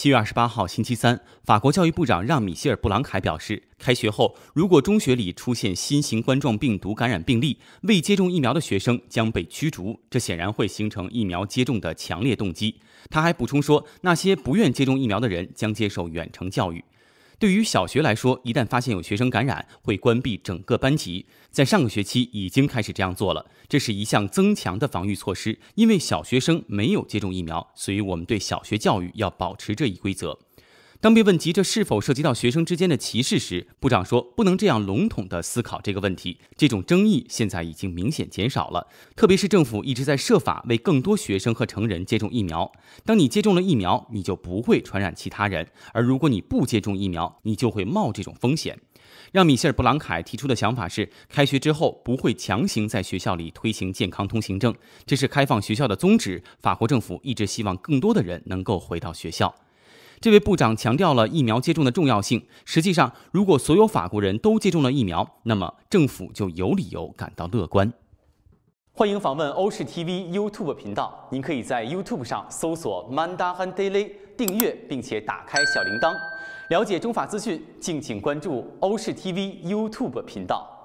七月二十八号，星期三，法国教育部长让·米歇尔·布朗凯表示，开学后如果中学里出现新型冠状病毒感染病例，未接种疫苗的学生将被驱逐。这显然会形成疫苗接种的强烈动机。他还补充说，那些不愿接种疫苗的人将接受远程教育。对于小学来说，一旦发现有学生感染，会关闭整个班级。在上个学期已经开始这样做了，这是一项增强的防御措施。因为小学生没有接种疫苗，所以我们对小学教育要保持这一规则。当被问及这是否涉及到学生之间的歧视时，部长说：“不能这样笼统地思考这个问题。这种争议现在已经明显减少了，特别是政府一直在设法为更多学生和成人接种疫苗。当你接种了疫苗，你就不会传染其他人；而如果你不接种疫苗，你就会冒这种风险。”让米歇尔·布朗凯提出的想法是：开学之后不会强行在学校里推行健康通行证，这是开放学校的宗旨。法国政府一直希望更多的人能够回到学校。这位部长强调了疫苗接种的重要性。实际上，如果所有法国人都接种了疫苗，那么政府就有理由感到乐观。欢迎访问欧视 TV YouTube 频道，您可以在 YouTube 上搜索 “Mandarin Daily”，订阅并且打开小铃铛，了解中法资讯。敬请关注欧视 TV YouTube 频道。